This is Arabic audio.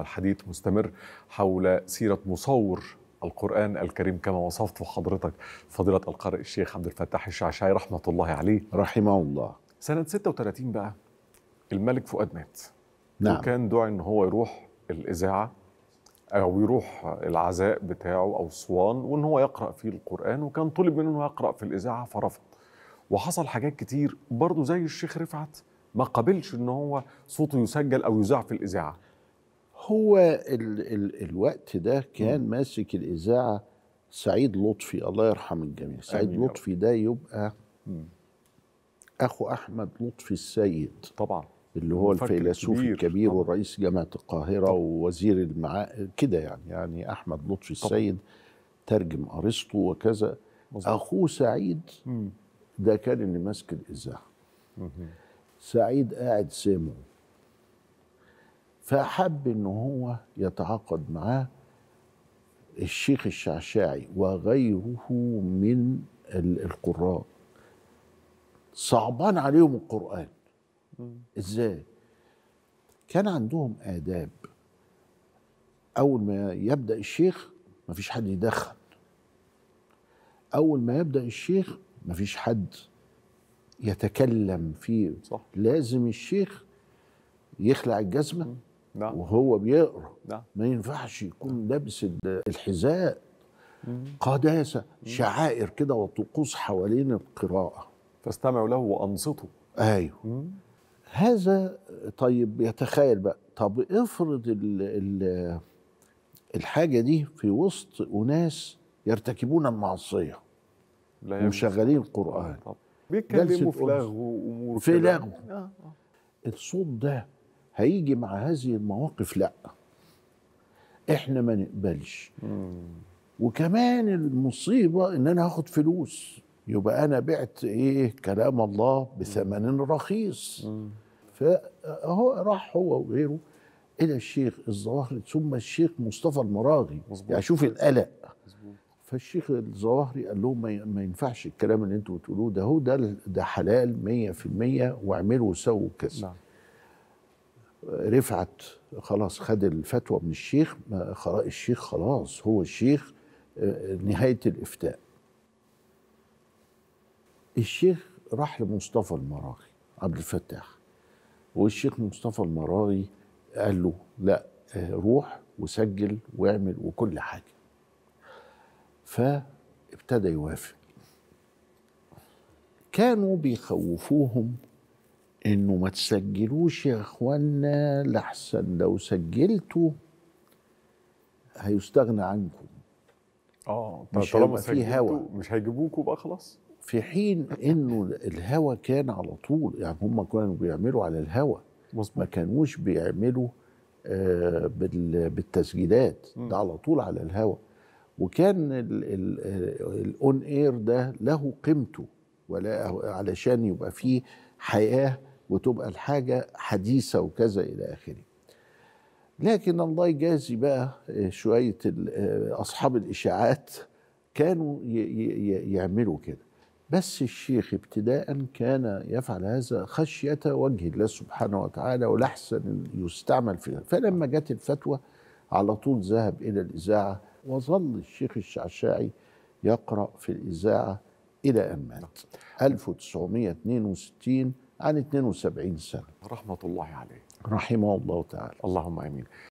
الحديث مستمر حول سيرة مصور القرآن الكريم كما وصفت حضرتك فضيلة القارئ الشيخ عبد الفتاح الشعشعي رحمة الله عليه رحمه الله سنة 36 بقى الملك فؤاد مات نعم وكان دعي ان هو يروح الإذاعة أو يروح العزاء بتاعه أو صوان وإن هو يقرأ فيه القرآن وكان طلب منه إنه يقرأ في الإذاعة فرفض وحصل حاجات كتير برضه زي الشيخ رفعت ما قبلش إن هو صوته يسجل أو يذاع في الإذاعة هو الـ الـ الوقت ده كان آه. ماسك الاذاعه سعيد لطفي الله يرحم الجميع سعيد لطفي ده يبقى م. اخو احمد لطفي السيد طبعا اللي هو الفيلسوف الكبير, الكبير ورئيس جامعه القاهره طبعا. ووزير المعا كده يعني يعني احمد لطفي السيد طبعا. ترجم ارسطو وكذا مزبط. اخوه سعيد م. ده كان اللي ماسك الاذاعه سعيد قاعد سامه فأحب إن هو يتعاقد معاه الشيخ الشعشاعي وغيره من القراء صعبان عليهم القرآن إزاي؟ كان عندهم آداب أول ما يبدأ الشيخ مفيش حد يدخن أول ما يبدأ الشيخ مفيش حد يتكلم فيه صح. لازم الشيخ يخلع الجزمة نعم. وهو بيقرا نعم. ما ينفعش يكون نعم. لابس الحذاء قداسه شعائر كده وطقوس حوالين القراءه فاستمعوا له وانصتوا ايوه مم. هذا طيب يتخيل بقى طب افرض الـ الـ الحاجه دي في وسط اناس يرتكبون المعصيه لا ومشغلين قران بيتكلموا في لغو وامور في لغو آه،, آه. الصوت ده هيجي مع هذه المواقف لا احنا ما نقبلش وكمان المصيبه ان انا هاخد فلوس يبقى انا بعت ايه كلام الله بثمن رخيص فهو راح هو وغيره الى الشيخ الظواهري ثم الشيخ مصطفى المراغي يعني شوف القلق فالشيخ الظواهري قال لهم ما ينفعش الكلام اللي انتوا بتقولوه ده هو ده ده حلال 100% واعملوا وسووا كذا نعم. رفعت خلاص خد الفتوى من الشيخ الشيخ خلاص هو الشيخ آه، نهاية الإفتاء الشيخ راح لمصطفى المراغي عبد الفتاح والشيخ مصطفى المراغي قال له لا آه، روح وسجل واعمل وكل حاجة فابتدى يوافق كانوا بيخوفوهم انه ما تسجلوش يا اخوانا لحسن لو سجلتوا هيستغنى عنكم اه مش طالما في هوا مش هيجيبوكوا بقى خلاص في حين انه الهوا كان على طول يعني هم كانوا بيعملوا على الهوا مظبوط ما كانوش بيعملوا آه بالتسجيلات ده على طول على الهوا وكان الاون اير ده له قيمته ولا علشان يبقى فيه حياه وتبقى الحاجة حديثة وكذا إلى آخره لكن الله يجازي بقى آه، شوية آه، أصحاب الإشاعات كانوا يعملوا كده بس الشيخ ابتداء كان يفعل هذا خشية وجه الله سبحانه وتعالى ولحسن يستعمل فيها فلما جت الفتوى على طول ذهب إلى الإذاعة وظل الشيخ الشعشاعي يقرأ في الإذاعة إلى أن مات 1962 عن 72 سنة رحمة الله عليه رحمه الله تعالى اللهم آمين